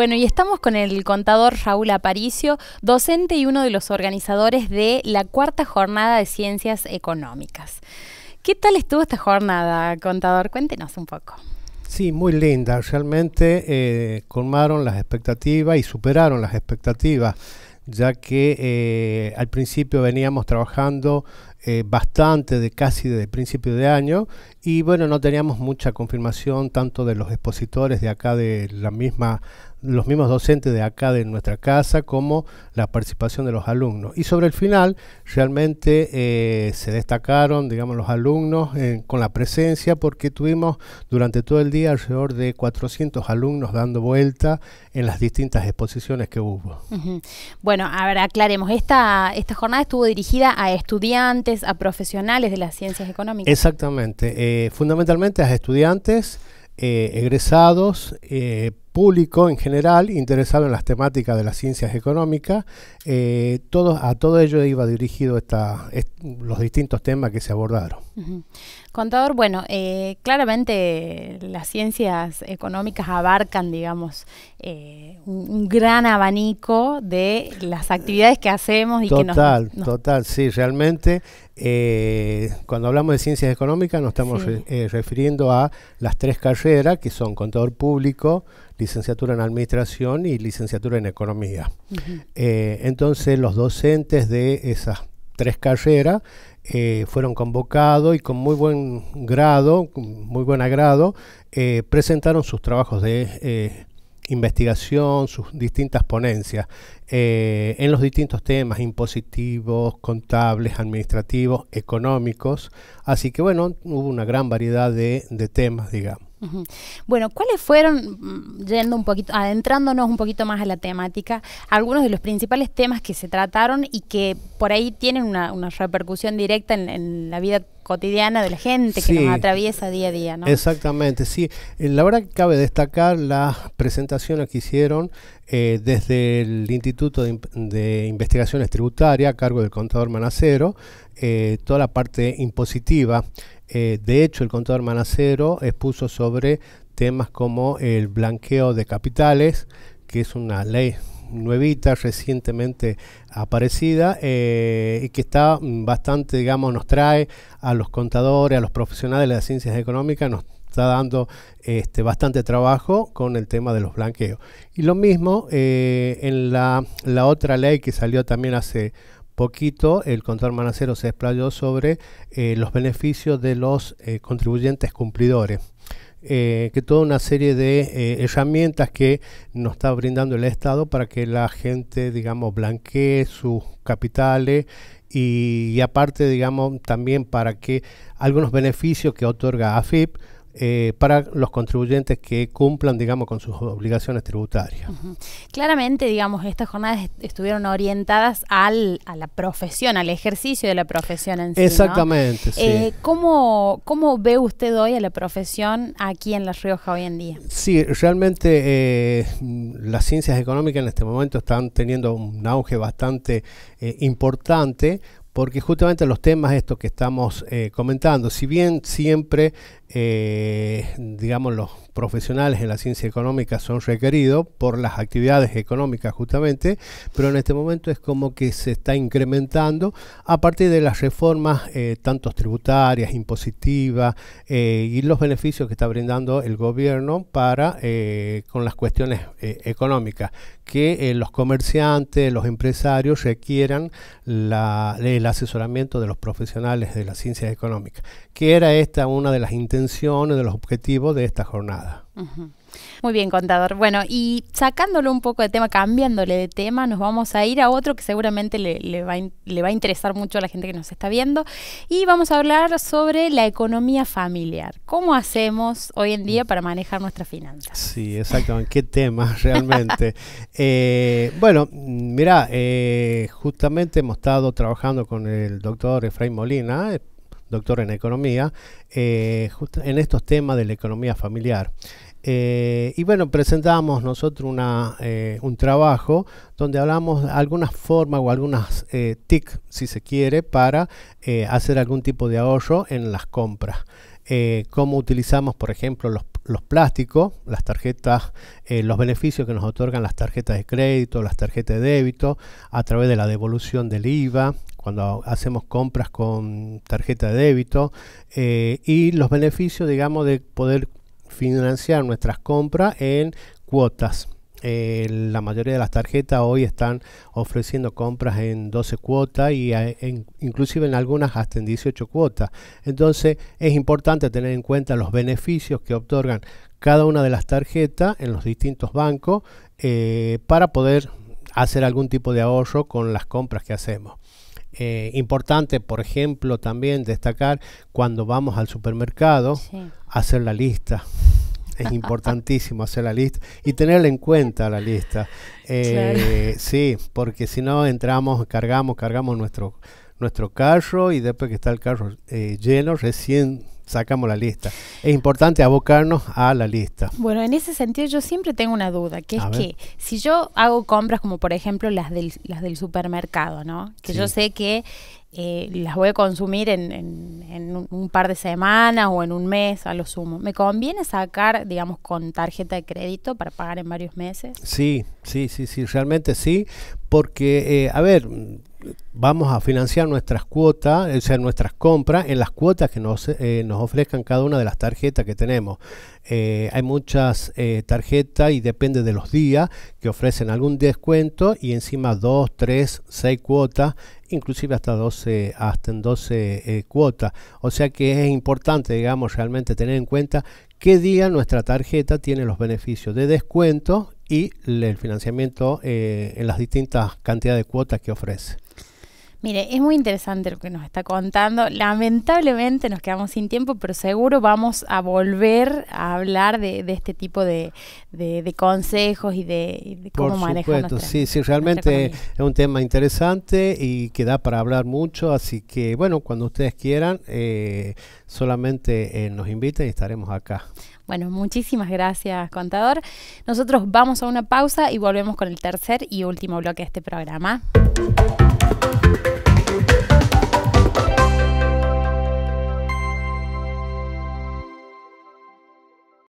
Bueno, y estamos con el contador Raúl Aparicio, docente y uno de los organizadores de la cuarta jornada de ciencias económicas. ¿Qué tal estuvo esta jornada, contador? Cuéntenos un poco. Sí, muy linda. Realmente eh, colmaron las expectativas y superaron las expectativas, ya que eh, al principio veníamos trabajando eh, bastante de casi desde principio de año y bueno, no teníamos mucha confirmación tanto de los expositores de acá de la misma los mismos docentes de acá de nuestra casa como la participación de los alumnos. Y sobre el final realmente eh, se destacaron, digamos, los alumnos eh, con la presencia porque tuvimos durante todo el día alrededor de 400 alumnos dando vuelta en las distintas exposiciones que hubo. Bueno, ahora aclaremos, esta, esta jornada estuvo dirigida a estudiantes, a profesionales de las ciencias económicas. Exactamente, eh, fundamentalmente a estudiantes eh, egresados, eh, público en general interesado en las temáticas de las ciencias económicas. Eh, a todo ello iba dirigido los distintos temas que se abordaron. Contador, bueno, eh, claramente las ciencias económicas abarcan, digamos, eh, un, gran abanico de las actividades que hacemos y total, que nos, Total, sí, realmente cuando hablamos de ciencias económicas nos estamos refiriendo a las tres carreras que son contador público, licenciatura en Administración y licenciatura en Economía. Eh, entonces los docentes de esas tres carreras eh, fueron convocados y con muy buen grado, muy buen agrado, eh, presentaron sus trabajos de investigación, sus distintas ponencias en los distintos temas impositivos, contables, administrativos, económicos. Así que bueno, hubo una gran variedad de temas, digamos. Bueno, ¿cuáles fueron, mm, yendo un poquito, adentrándonos un poquito más a la temática, algunos de los principales temas que se trataron y que por ahí tienen una, repercusión directa en, la vida cotidiana de la gente que nos atraviesa día a día, ¿no? Exactamente, sí. Eh, la verdad que cabe destacar las presentaciones que hicieron eh, desde el Instituto de, Investigaciones Tributarias a cargo del contador Manacero, eh, toda la parte impositiva. Eh, de hecho, el contador Manacero expuso sobre temas como el blanqueo de capitales, que es una ley nuevita, recientemente aparecida, eh, y que está bastante, digamos, nos trae a los contadores, a los profesionales de las ciencias económicas, nos está dando este, bastante trabajo con el tema de los blanqueos. Y lo mismo eh, en la, la otra ley que salió también hace poquito el control Manacero se desplayó sobre eh, los beneficios de los eh, contribuyentes cumplidores. Eh, que toda una serie de herramientas que nos está brindando el Estado para que la gente, digamos, blanquee sus capitales y, y aparte, digamos, también para que algunos beneficios que otorga AFIP eh, para los contribuyentes que cumplan, digamos, con sus obligaciones tributarias. Claramente, digamos, estas jornadas estuvieron orientadas a la profesión, al ejercicio de la profesión en sí. Exactamente, sí. Eh, ¿cómo, ve usted hoy a la profesión aquí en La Rioja hoy en día? Sí, realmente eh, las ciencias económicas en este momento están teniendo un auge bastante importante porque justamente los temas estos que estamos comentando, si bien siempre eh, digamos, los profesionales en la ciencia económica son requeridos por las actividades económicas justamente, pero en este momento es como que se está incrementando a partir de las reformas eh, tanto tributarias, impositivas eh, y los beneficios que está brindando el gobierno para eh, con las cuestiones eh, económicas, que los comerciantes, los empresarios requieran el asesoramiento de los profesionales de las ciencia económica que era esta una de las intenciones de los objetivos de esta jornada. Muy bien, contador. Bueno, y sacándolo un poco de tema, cambiándole de tema, nos vamos a ir a otro que seguramente le, va, a interesar mucho a la gente que nos está viendo. Y vamos a hablar sobre la economía familiar. ¿Cómo hacemos hoy en día para manejar nuestras finanzas? Sí, exactamente. ¿Qué tema realmente? Eh, bueno, mira, eh, justamente hemos estado trabajando con el doctor Efraín Molina, eh, doctor en economía, eh, en estos temas de la economía familiar. Eh, y bueno, presentamos nosotros eh, un trabajo donde hablamos de algunas formas o algunas TIC, si se quiere, para hacer algún tipo de ahorro en las compras. cómo utilizamos, por ejemplo, los plásticos, las tarjetas, los beneficios que nos otorgan las tarjetas de crédito, las tarjetas de débito, a través de la devolución del IVA, cuando hacemos compras con tarjeta de débito eh, y los beneficios, digamos, de poder financiar nuestras compras en cuotas. Eh, la mayoría de las tarjetas hoy están ofreciendo compras en 12 cuotas y eh, inclusive en algunas hasta en 18 cuotas. Entonces es importante tener en cuenta los beneficios que otorgan cada una de las tarjetas en los distintos bancos para poder hacer algún tipo de ahorro con las compras que hacemos. Eh, importante, por ejemplo, también destacar cuando vamos al supermercado, hacer la lista. Es importantísimo hacer la lista y tenerla en cuenta la lista. Eh, sí, porque si no entramos, cargamos, cargamos nuestro, nuestro carro y después que está el carro eh, lleno, recién sacamos la lista. Es importante abocarnos a la lista. Bueno, en ese sentido yo siempre tengo una duda, que es que si yo hago compras como por ejemplo las del, las del supermercado, ¿no? Que yo sé que eh, las voy a consumir en, un par de semanas o en un mes a lo sumo. ¿Me conviene sacar, digamos, con tarjeta de crédito para pagar en varios meses? Sí, sí, sí, sí, realmente sí, porque, eh, a ver, vamos a financiar nuestras cuotas, o sea, nuestras compras en las cuotas que nos, eh, ofrezcan cada una de las tarjetas que tenemos. Eh, hay muchas eh, tarjetas y depende de los días que ofrecen algún descuento y encima 2, 3, 6 cuotas, inclusive hasta 12, hasta en 12 cuotas. O sea que es importante, digamos, realmente tener en cuenta qué día nuestra tarjeta tiene los beneficios de descuento y el financiamiento en las distintas cantidades de cuotas que ofrece. Mire, es muy interesante lo que nos está contando. Lamentablemente nos quedamos sin tiempo, pero seguro vamos a volver a hablar de, este tipo de, consejos y de, cómo Por supuesto. sí, sí, realmente es un tema interesante y que da para hablar mucho. Así que, bueno, cuando ustedes quieran, eh, solamente eh, nos inviten y estaremos acá. Bueno, muchísimas gracias, contador. Nosotros vamos a una pausa y volvemos con el tercer y último bloque de este programa. thank you